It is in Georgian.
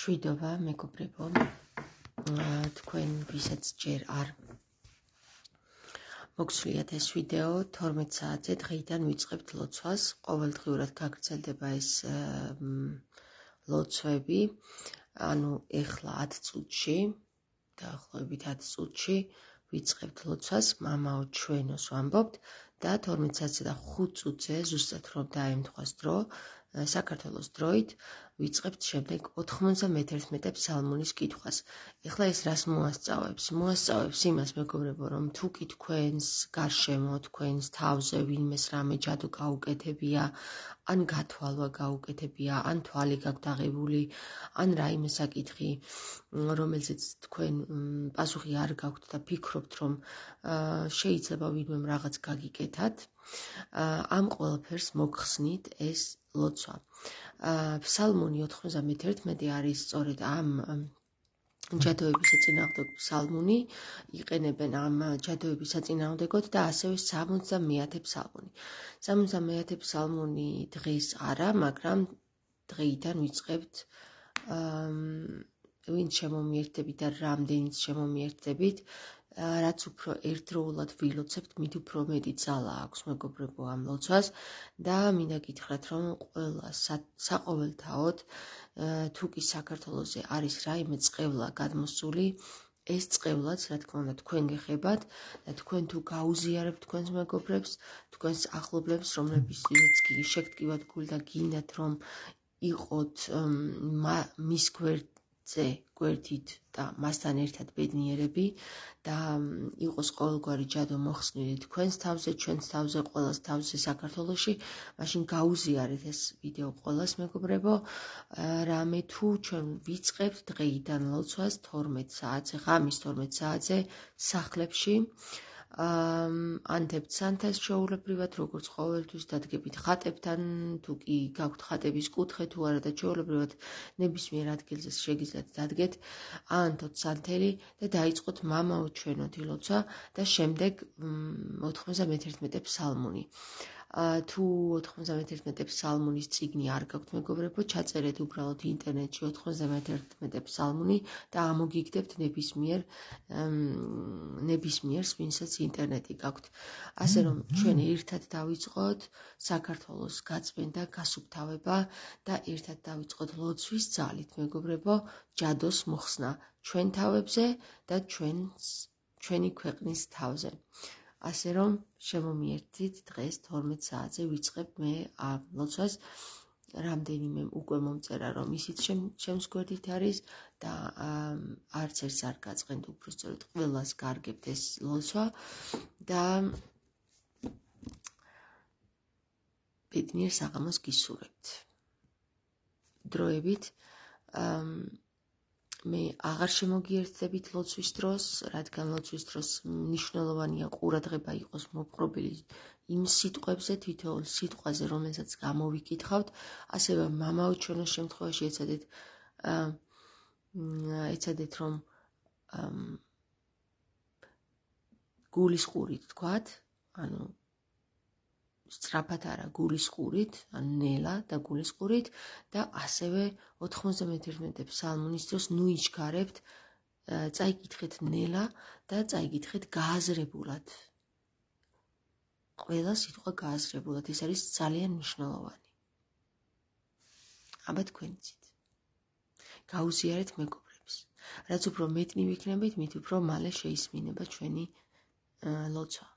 მშვიდობა, მეგობრებო. თქვენ ვისაც ჯერ არ მოგსვლიათ ეს ვიდეო, 12 საათზე დღიდან ვიწყებთ ლოცვას. ყოველდღურად გაგრძელდება ეს ლოცვები. ანუ ეხლა 10 წუთში, დაახლოებით 10 წუთში ვიწყებთ ლოცვას, მამაო ჩვენოს ვამბობთ და 12 საათზე და 5 წუთზე ზუსტად რომ დაემთხვას დრო საქართველოს დროით ვიწყებთ შემდეგ 91 ფსალმონის კითხვას. ეხლა ეს რას მოასწავებს? მოასწავებს იმას, მეგობრებო, რომ თუ კითხვენს გარშემო თქვენს თავზე ვინმეს რამე ჯადო გაუკეთებია, ან გათვალვა გაუკეთებია, ან თვალი გაგდაღებული, ან რაიმე საკითხი, რომელზეც თქვენ პასუხი არ გაქვთ და ფიქრობთ, რომ შეიძლება ვინმე რაღაც გაგიკეთათ, ამ ყველაფერს მოგხსნით ეს ლოცვა. ფსალმონი 91 არის სწორედ ამ ჯადოების საწინააღმდეგო ფსალმონი იყენებენ ამ ჯადოების საწინააღმდეგოდ და ასევე 70-ე ფსალმონი. 70-ე ფსალმონი დღეს არა, მაგრამ დღეიდან ვიწყებთ აა ვინ შემომიერთდები და რამდენიც შემომიერთდებით რაც უფრო ერთდროულად ვილოცებთ, მით უფრო მეტი ძალა აქვს მეგობრებო ამ ლოცვას და მინდა გითხრათ, რომ ყველა საყოველთაოდ თუ კი საქართველოსე არის რაიმე წევლა გადმოსული, ეს წევლაც, რა თქმა უნდა, თქვენ გეხებათ და თქვენ თუ გაუზიარებთ თქვენს მეგობრებს, თქვენს ახლობლებს, რომლებიც ისიც კი შეგტკივათ გულ და გინდათ რომ იყოთ მის გვერდ ძე გვერდით და მასთან ერთად ბედნიერები და იყოს ყოველგვარი ჯადო მოხსნილი თქვენს თავზე, ჩვენს თავზე, ყოველს თავზე საქართველოში. მაშინ გაუზიარეთ ეს ვიდეო ყოველს, მეგობრებო. რამე თუ ჩვენ ვიწყებთ დღეიდან ლოცვას 12 საათზე, ღამის 12 საათზე სახლებში. აა აა ანდებთ სანთეს შეულებრივად როგორც ყოველთვის დადგებით ხატებთან თუ კი გაქვთ ხატების კუთხე თუ არა და შეულებრივად ნებისმიერ ადგილზე შეგიძლიათ დადგეთ ანთოთ სანთელი და დაიწყოთ მამაო ჩვენო თილოცა და შემდეგ 91 ფსალმუნი ა თუ 91 ფსალმუნის წიგნი არ გაქვთ მეგობრებო, ჩაწერეთ უბრალოდ ინტერნეტში 91 ფსალმუნი და ამოგიგდებთ ნებისმიერ ნებისმიერს, ვინსაც ინტერნეტი გაქვთ. ასე რომ ჩვენ ერთად დავიწყოთ საქართველოს გაწმენდა გასუფთავება და ერთად დავიწყოთ ლოცვის ძალით, მეგობრებო, ჯადოს მოხსნა ჩვენ თავებზე და ჩვენ ჩვენი ქვეყნის თავზე. ასე რომ შემომიერთდით დღეს 12 საათზე ვიწყებ მე ამ ლოცვას. რამდენიმე უკვე მომწერა რომ ისიც შენს გვერდით არის და არც ერთს არ გაწყენდ უბრალოდ ყველას გარგებთ ეს ლოცვა და ბედნიერ საღამოს გისურვებთ. დროებით აა მე აღარ შემოგიერთებით ლოცვის დროს, რადგან ლოცვის დროს მნიშვნელოვანია ყურადღება იყოს მოპყრობილი იმ სიტყვებზე, თვითონ სიტყვაზე, რომელსაც გამოვიკითხავთ, ასევე მამაო ჩვენო შემთხვევაში ეცადეთ აა ეცადეთ რომ აა გულის ყურით თქვათ, ანუ სწრაფად არა გულის ყურით, ან ნელა და გულის ყურით და ასევე 91-ე ფსალმის დროს ნუიჩქარებთ წაიგითხეთ ნელა და წაიგითხეთ გააზრებულად. ყველა სიტყვა გააზრებულად, ეს არის ძალიან მნიშვნელოვანი. ამათ კვენცით. გაუზიარეთ მეგობრებს. რაც უფრო მეტნი ვიქნებით, მით უფრო მალე შეისმინება ჩვენი ლოცვა.